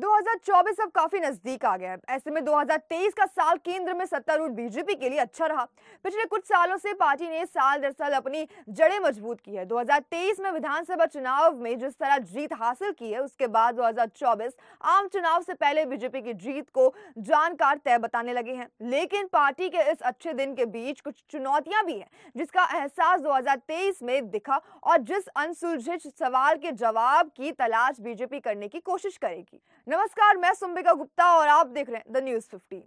2024 अब काफी नजदीक आ गया है ऐसे में 2023 का साल केंद्र में सत्तारूढ़ बीजेपी के लिए अच्छा रहा पिछले कुछ सालों से पार्टी ने साल दर साल अपनी जड़ें मजबूत की है 2023 में विधानसभा चुनाव में जिस तरह जीत हासिल की है उसके बाद 2024 आम चुनाव से पहले बीजेपी की जीत को जानकार तय बताने लगे हैं लेकिन पार्टी के इस अच्छे दिन के बीच कुछ चुनौतियां भी हैं जिसका एहसास दो में दिखा और जिस अनसुलझित सवाल के जवाब की तलाश बीजेपी करने की कोशिश करेगी नमस्कार मैं सुम्बिका गुप्ता और आप देख रहे हैं द न्यूज 15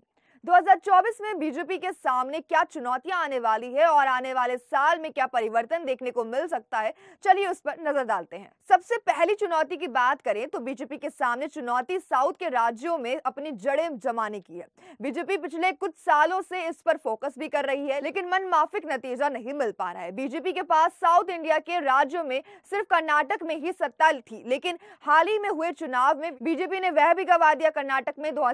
2024 में बीजेपी के सामने क्या चुनौतियां आने वाली है और आने वाले साल में क्या परिवर्तन देखने को मिल सकता है चलिए उस पर नजर डालते हैं सबसे पहली चुनौती की बात करें तो बीजेपी के सामने चुनौती साउथ के राज्यों में अपनी जड़ें जमाने की है बीजेपी पिछले कुछ सालों से इस पर फोकस भी कर रही है लेकिन माफिक नतीजा नहीं मिल पा रहा है बीजेपी के पास साउथ इंडिया के राज्यों में सिर्फ कर्नाटक में ही सत्ता थी लेकिन हाल ही में हुए चुनाव में बीजेपी ने वह भी गवा दिया कर्नाटक में दो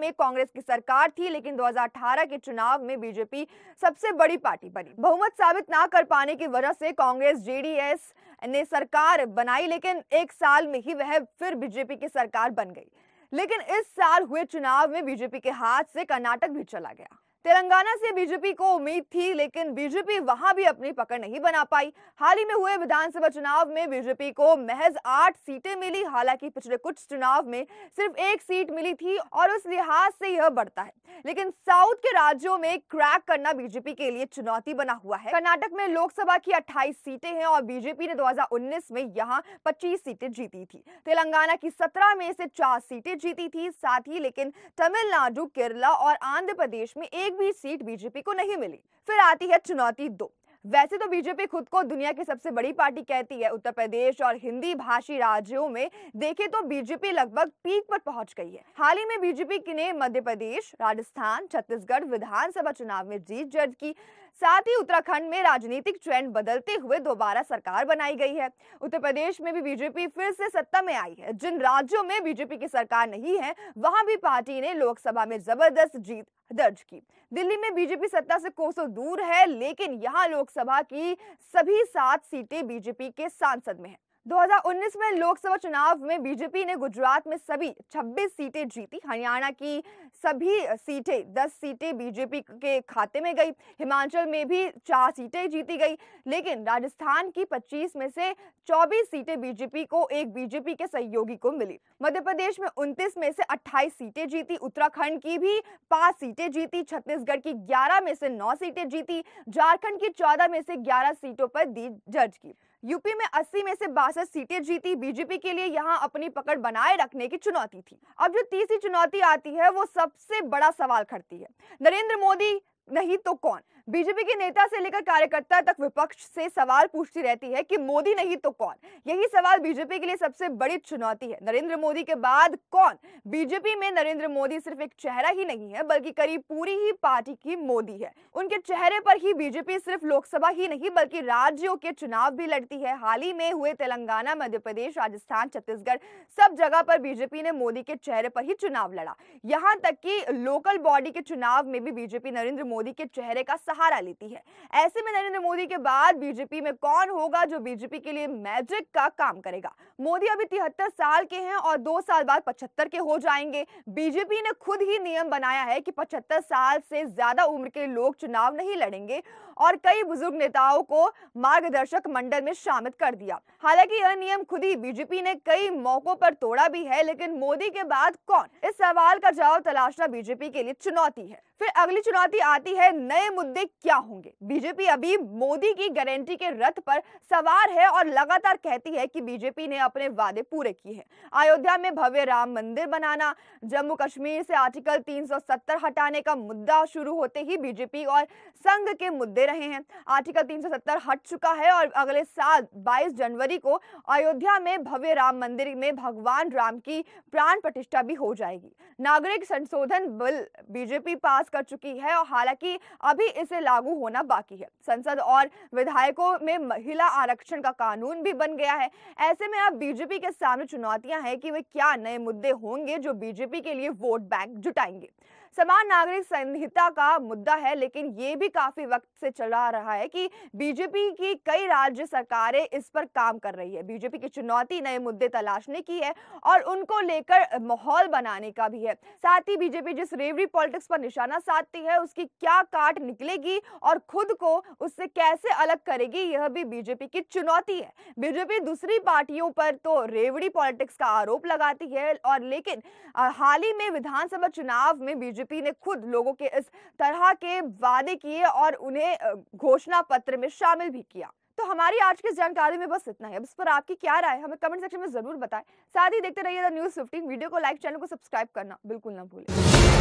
में कांग्रेस की सरकार थी थी लेकिन 2018 के चुनाव में बीजेपी सबसे बड़ी पार्टी बनी बहुमत साबित ना कर पाने की वजह से कांग्रेस जेडीएस ने सरकार बनाई लेकिन एक साल में ही वह फिर बीजेपी की सरकार बन गई लेकिन इस साल हुए चुनाव में बीजेपी के हाथ से कर्नाटक भी चला गया तेलंगाना से बीजेपी को उम्मीद थी लेकिन बीजेपी वहां भी अपनी पकड़ नहीं बना पाई हाल ही में हुए विधानसभा चुनाव में बीजेपी को महज आठ सीटें मिली हालांकि पिछले कुछ चुनाव में सिर्फ एक सीट मिली थी और उस लिहाज से यह बढ़ता है लेकिन साउथ के राज्यों में क्रैक करना बीजेपी के लिए चुनौती बना हुआ है कर्नाटक में लोकसभा की अट्ठाईस सीटें हैं और बीजेपी ने दो में यहाँ पच्चीस सीटें जीती थी तेलंगाना की सत्रह में से चार सीटें जीती थी साथ ही लेकिन तमिलनाडु केरला और आंध्र प्रदेश में एक एक भी सीट बीजेपी को नहीं मिली फिर आती है चुनौती दो वैसे तो बीजेपी खुद को दुनिया की सबसे बड़ी पार्टी कहती है उत्तर प्रदेश और हिंदी भाषी राज्यों में देखें तो बीजेपी लगभग पीक पर पहुंच गई है हाल ही में बीजेपी ने मध्य प्रदेश राजस्थान छत्तीसगढ़ विधानसभा चुनाव में जीत दर्ज की साथ ही उत्तराखंड में राजनीतिक ट्रेंड बदलते हुए दोबारा सरकार बनाई गई है उत्तर प्रदेश में भी बीजेपी फिर से सत्ता में आई है जिन राज्यों में बीजेपी की सरकार नहीं है वहां भी पार्टी ने लोकसभा में जबरदस्त जीत दर्ज की दिल्ली में बीजेपी सत्ता से कोसों दूर है लेकिन यहाँ लोकसभा की सभी सात सीटें बीजेपी के सांसद में है 2019 में लोकसभा चुनाव में बीजेपी ने गुजरात में सभी 26 सीटें जीती हरियाणा की सभी सीटें 10 सीटें बीजेपी के खाते में गई हिमाचल में भी चार सीटें जीती गई लेकिन राजस्थान की 25 में से 24 सीटें बीजेपी को एक बीजेपी के सहयोगी को मिली मध्य प्रदेश में 29 में से 28 सीटें जीती उत्तराखंड की भी पांच सीटें जीती छत्तीसगढ़ की ग्यारह में से नौ सीटें जीती झारखंड की चौदह में से ग्यारह सीटों पर दी जज की यूपी में 80 में से बासठ सीटें जीती बीजेपी के लिए यहाँ अपनी पकड़ बनाए रखने की चुनौती थी अब जो तीसरी चुनौती आती है वो सबसे बड़ा सवाल खड़ती है नरेंद्र मोदी नहीं तो कौन बीजेपी के नेता से लेकर कार्यकर्ता तक विपक्ष से सवाल पूछती रहती है कि मोदी नहीं तो कौन यही सवाल बीजेपी के लिए सबसे बड़ी चुनौती है नरेंद्र मोदी के बाद कौन बीजेपी में नरेंद्र मोदी सिर्फ एक चेहरा ही नहीं है बल्कि करीब पूरी ही पार्टी की मोदी है उनके चेहरे पर ही बीजेपी सिर्फ लोकसभा ही नहीं बल्कि राज्यों के चुनाव भी लड़ती है हाल ही में हुए तेलंगाना मध्य प्रदेश राजस्थान छत्तीसगढ़ सब जगह पर बीजेपी ने मोदी के चेहरे पर ही चुनाव लड़ा यहाँ तक की लोकल बॉडी के चुनाव में भी बीजेपी नरेंद्र मोदी के चेहरे का सहारा लेती है ऐसे में नरेंद्र मोदी के बाद बीजेपी में कौन होगा जो बीजेपी के लिए मैजिक का काम करेगा मोदी अभी तिहत्तर साल के हैं और दो साल बाद पचहत्तर के हो जाएंगे बीजेपी ने खुद ही नियम बनाया है कि पचहत्तर साल से ज्यादा उम्र के लोग चुनाव नहीं लड़ेंगे और कई बुजुर्ग नेताओं को मार्गदर्शक मंडल में शामिल कर दिया हालांकि यह नियम खुद ही बीजेपी ने कई मौकों पर तोड़ा भी है लेकिन मोदी के बाद कौन इस सवाल का जवाब तलाशना बीजेपी के लिए चुनौती है फिर अगली चुनौती आती है नए मुद्दे क्या होंगे बीजेपी अभी मोदी की गारंटी के रथ पर सवार है और लगातार कहती है कि बीजेपी ने अपने वादे पूरे किए हैं अयोध्या में भव्य राम मंदिर बनाना जम्मू कश्मीर से आर्टिकल 370 हटाने का मुद्दा शुरू होते ही बीजेपी और संघ के मुद्दे रहे हैं आर्टिकल 370 हट चुका है और अगले साल बाईस जनवरी को अयोध्या में भव्य राम मंदिर में भगवान राम की प्राण प्रतिष्ठा भी हो जाएगी नागरिक संशोधन बिल बीजेपी पास पास कर चुकी है और हालांकि अभी इसे लागू होना बाकी है संसद और विधायकों में महिला आरक्षण का कानून भी बन गया है ऐसे में अब बीजेपी के सामने चुनौतियां हैं कि वे क्या नए मुद्दे होंगे जो बीजेपी के लिए वोट बैंक जुटाएंगे समान नागरिक संहिता का मुद्दा है लेकिन ये भी काफी वक्त से चला रहा है कि बीजेपी की कई राज्य सरकारें इस पर काम कर रही है बीजेपी की चुनौती नए मुद्दे तलाशने की है और उनको लेकर माहौल बनाने का भी है साथ ही बीजेपी जिस रेवरी पॉलिटिक्स पर निशाना साधती है उसकी क्या काट निकलेगी और खुद को उससे कैसे अलग करेगी यह भी बीजेपी की चुनौती है बीजेपी दूसरी पार्टियों पर तो रेवड़ी पॉलिटिक्स का आरोप लगाती है और लेकिन हाल ही में विधानसभा चुनाव में बीजेपी बीजेपी ने खुद लोगों के इस तरह के वादे किए और उन्हें घोषणा पत्र में शामिल भी किया तो हमारी आज की जानकारी में बस इतना है इस पर आपकी क्या राय हमें कमेंट सेक्शन में जरूर बताएं साथ ही देखते रहिए द न्यूज फिफ्टीन वीडियो को लाइक चैनल को सब्सक्राइब करना बिल्कुल ना भूलें